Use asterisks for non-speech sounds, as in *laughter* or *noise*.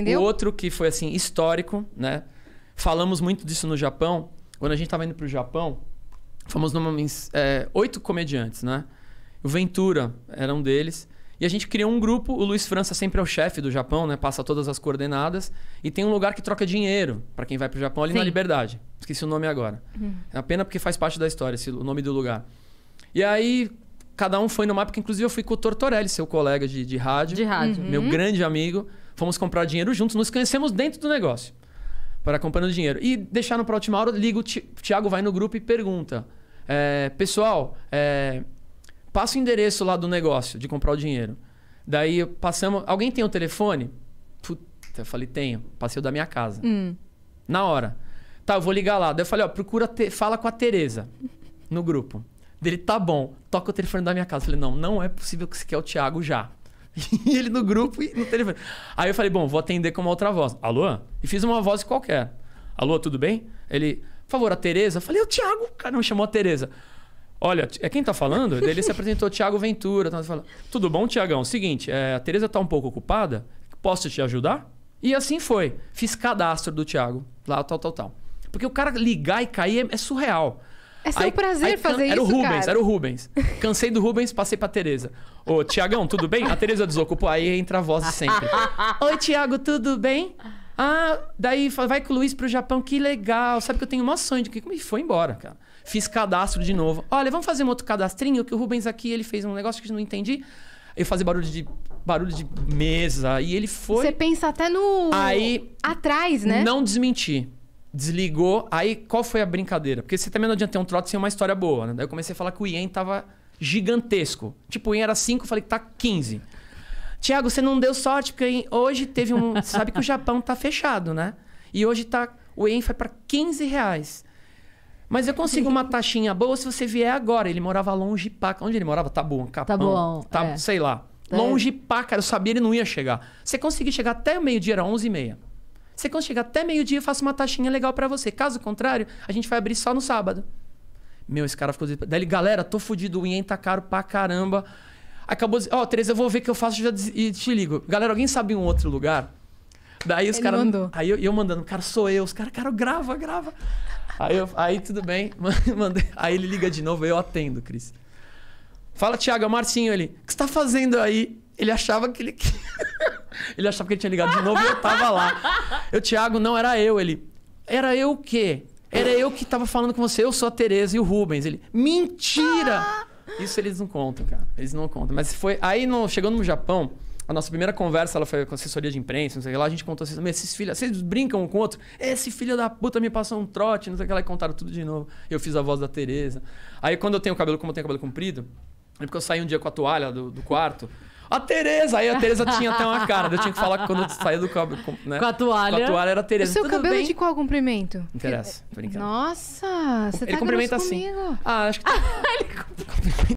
Entendeu? O outro que foi assim histórico, né? Falamos muito disso no Japão. Quando a gente estava indo para o Japão, fomos numa é, oito comediantes, né? O Ventura era um deles. E a gente criou um grupo. O Luiz França sempre é o chefe do Japão, né? Passa todas as coordenadas. E tem um lugar que troca dinheiro para quem vai para o Japão ali Sim. na Liberdade. Esqueci o nome agora. Hum. É pena porque faz parte da história esse, o nome do lugar. E aí, cada um foi no mapa, porque inclusive eu fui com o Tortorelli, seu colega de, de rádio. De rádio. Uhum. Meu grande amigo. Fomos comprar dinheiro juntos, nos conhecemos dentro do negócio. Para acompanhar o dinheiro. E deixaram para a última hora, Ligo, o Thiago, vai no grupo e pergunta. É, pessoal, é, passa o endereço lá do negócio de comprar o dinheiro. Daí passamos. Alguém tem o um telefone? Puta, eu falei, tenho. Passei o da minha casa. Hum. Na hora. Tá, eu vou ligar lá. Daí eu falei, ó, procura, te... fala com a Tereza no grupo. Dele, tá bom, toca o telefone da minha casa. Eu falei, não, não é possível que você quer o Thiago já. *laughs* E ele no grupo e no telefone. Aí eu falei, bom, vou atender com uma outra voz. Alô? E fiz uma voz qualquer. Alô, tudo bem? Ele, por favor, a Tereza? Eu falei, é o Thiago. O cara me chamou a Tereza. Olha, é quem tá falando? ele se apresentou, Thiago Ventura. Então tudo bom, Tiagão? Seguinte, é, a Tereza tá um pouco ocupada. Posso te ajudar? E assim foi. Fiz cadastro do Thiago. Lá, tal, tal, tal. Porque o cara ligar e cair é, é surreal. É seu aí, prazer aí, fazer era isso, Era o Rubens, cara. era o Rubens. Cansei do Rubens, passei pra Tereza. Ô, Tiagão, tudo bem? A Tereza desocupou, aí entra a voz de sempre. *laughs* Oi, Tiago, tudo bem? Ah, daí vai com o Luiz pro Japão, que legal. Sabe que eu tenho um sonho de que E foi embora, cara. Fiz cadastro de novo. Olha, vamos fazer um outro cadastrinho, que o Rubens aqui, ele fez um negócio que eu não entendi. Eu fazia barulho de barulho de mesa e ele foi. Você pensa até no aí atrás, né? Não desmenti desligou. Aí qual foi a brincadeira? Porque você também não adianta ter um trote sem uma história boa, né? Daí eu comecei a falar que o Ien tava gigantesco. Tipo, o Ien era 5, falei que tá 15. Tiago, você não deu sorte, porque hoje teve um. Você sabe que o Japão tá fechado, né? E hoje tá. O Ien foi para 15 reais. Mas eu consigo uma taxinha boa se você vier agora. Ele morava longe pá. Onde ele morava? bom, Capão. tá, é. Sei lá. É. Longe é. pá, cara. Eu sabia, ele não ia chegar. Você conseguia chegar até meio-dia, era 11 e meia. Você quando até meio-dia, eu faço uma taxinha legal para você. Caso contrário, a gente vai abrir só no sábado. Meu, esse cara ficou... Daí ele, galera, tô fudido, o Ien tá caro pra caramba. Acabou... Ó, oh, Tereza, eu vou ver o que eu faço já e te ligo. Galera, alguém sabe um outro lugar? Daí os caras... Aí eu, eu mandando, cara, sou eu. Os caras, cara, grava, grava. Aí, eu, aí tudo bem. *laughs* Mandei. Aí ele liga de novo, eu atendo, Cris. Fala, Thiago, é o Marcinho ali. O que você tá fazendo aí? Ele achava que ele... Ele achava que ele tinha ligado de novo e eu tava lá. Eu, Thiago, não era eu. Ele, era eu o quê? Era eu que tava falando com você, eu sou a Tereza e o Rubens. Ele, mentira! Isso eles não contam, cara. Eles não contam. Mas foi. Aí, no... chegando no Japão, a nossa primeira conversa ela foi com a assessoria de imprensa, não sei o que lá. A gente contou assim: esses filhos, vocês brincam um com o outro? Esse filho da puta me passou um trote, não sei o que lá. E contaram tudo de novo. Eu fiz a voz da Tereza. Aí, quando eu tenho cabelo, como eu tenho cabelo comprido, é porque eu saí um dia com a toalha do, do quarto. A Tereza! Aí a Tereza tinha até uma cara. Eu tinha que falar que quando eu saía do cabelo. Né? Com a toalha. Com a toalha era a Tereza. O seu Tudo cabelo bem? de qual comprimento? Interessa, tô brincando. Nossa, você Ele tá cumprimenta assim. Comigo. Ah, acho que. *laughs* Tá... Ele cumprimenta.